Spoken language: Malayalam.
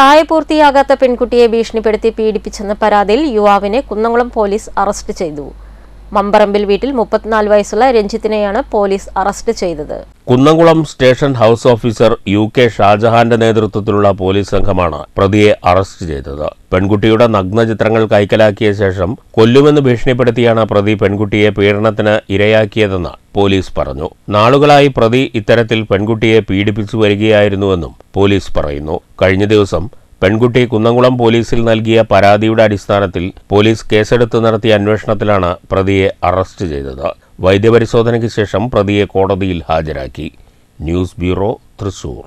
പ്രായപൂർത്തിയാകാത്ത പെൺകുട്ടിയെ ഭീഷണിപ്പെടുത്തി പീഡിപ്പിച്ചെന്ന പരാതിയിൽ യുവാവിനെ കുന്നംകുളം പോലീസ് അറസ്റ്റ് ചെയ്തു മമ്പറമ്പിൽ വീട്ടിൽ മുപ്പത്തിനാല് വയസ്സുള്ള രഞ്ജിത്തിനെയാണ് പോലീസ് അറസ്റ്റ് ചെയ്തത് Kunnamkulam station house officer U K ഷാജഹാന്റെ നേതൃത്വത്തിലുള്ള പോലീസ് സംഘമാണ് പ്രതിയെ അറസ്റ്റ് ചെയ്തത് പെൺകുട്ടിയുടെ നഗ്ന ചിത്രങ്ങൾ കൈക്കലാക്കിയ ശേഷം കൊല്ലുമെന്ന് ഭീഷണിപ്പെടുത്തിയാണ് പ്രതി പെൺകുട്ടിയെ പീഡനത്തിന് ഇരയാക്കിയതെന്ന് പോലീസ് പറഞ്ഞു നാളുകളായി പ്രതി ഇത്തരത്തിൽ പെൺകുട്ടിയെ പീഡിപ്പിച്ചു വരികയായിരുന്നുവെന്നും പോലീസ് പറയുന്നു കഴിഞ്ഞ ദിവസം പെൺകുട്ടി കുന്നംകുളം പോലീസിൽ നൽകിയ പരാതിയുടെ അടിസ്ഥാനത്തിൽ പോലീസ് കേസെടുത്ത് നടത്തിയ അന്വേഷണത്തിലാണ് പ്രതിയെ അറസ്റ്റ് ചെയ്തത് വൈദ്യപരിശോധനയ്ക്ക് ശേഷം പ്രതിയെ കോടതിയിൽ ഹാജരാക്കി ന്യൂസ് ബ്യൂറോ തൃശൂർ